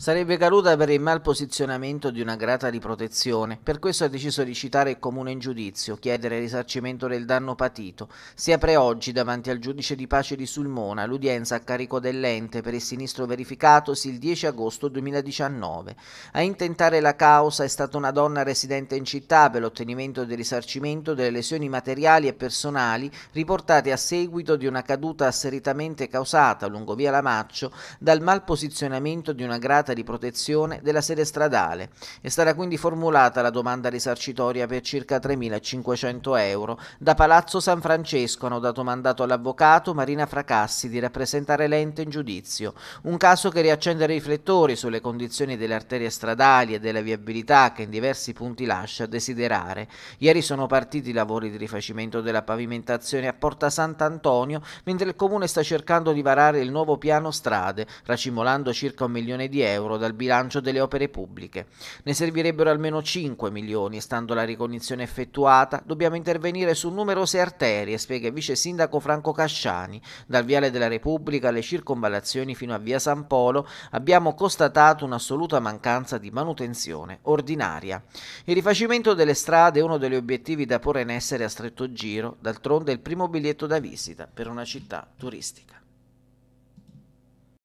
Sarebbe caduta per il mal posizionamento di una grata di protezione, per questo ha deciso di citare il comune in giudizio, chiedere risarcimento del danno patito. Si apre oggi davanti al giudice di pace di Sulmona l'udienza a carico dell'ente per il sinistro verificatosi il 10 agosto 2019. A intentare la causa è stata una donna residente in città per l'ottenimento del risarcimento delle lesioni materiali e personali riportate a seguito di una caduta asseritamente causata lungo via Lamaccio dal mal posizionamento di una grata data di protezione della sede stradale. e sarà quindi formulata la domanda risarcitoria per circa 3.500 euro. Da Palazzo San Francesco hanno dato mandato all'avvocato Marina Fracassi di rappresentare l'ente in giudizio. Un caso che riaccende i riflettori sulle condizioni delle arterie stradali e della viabilità che in diversi punti lascia a desiderare. Ieri sono partiti i lavori di rifacimento della pavimentazione a Porta Sant'Antonio, mentre il comune sta cercando di varare il nuovo piano strade, racimolando circa un milione di euro euro dal bilancio delle opere pubbliche. Ne servirebbero almeno 5 milioni e stando alla ricognizione effettuata dobbiamo intervenire su numerose arterie, spiega il vice sindaco Franco Casciani. Dal Viale della Repubblica alle circonvallazioni fino a Via San Polo abbiamo constatato un'assoluta mancanza di manutenzione ordinaria. Il rifacimento delle strade è uno degli obiettivi da porre in essere a stretto giro, d'altronde il primo biglietto da visita per una città turistica.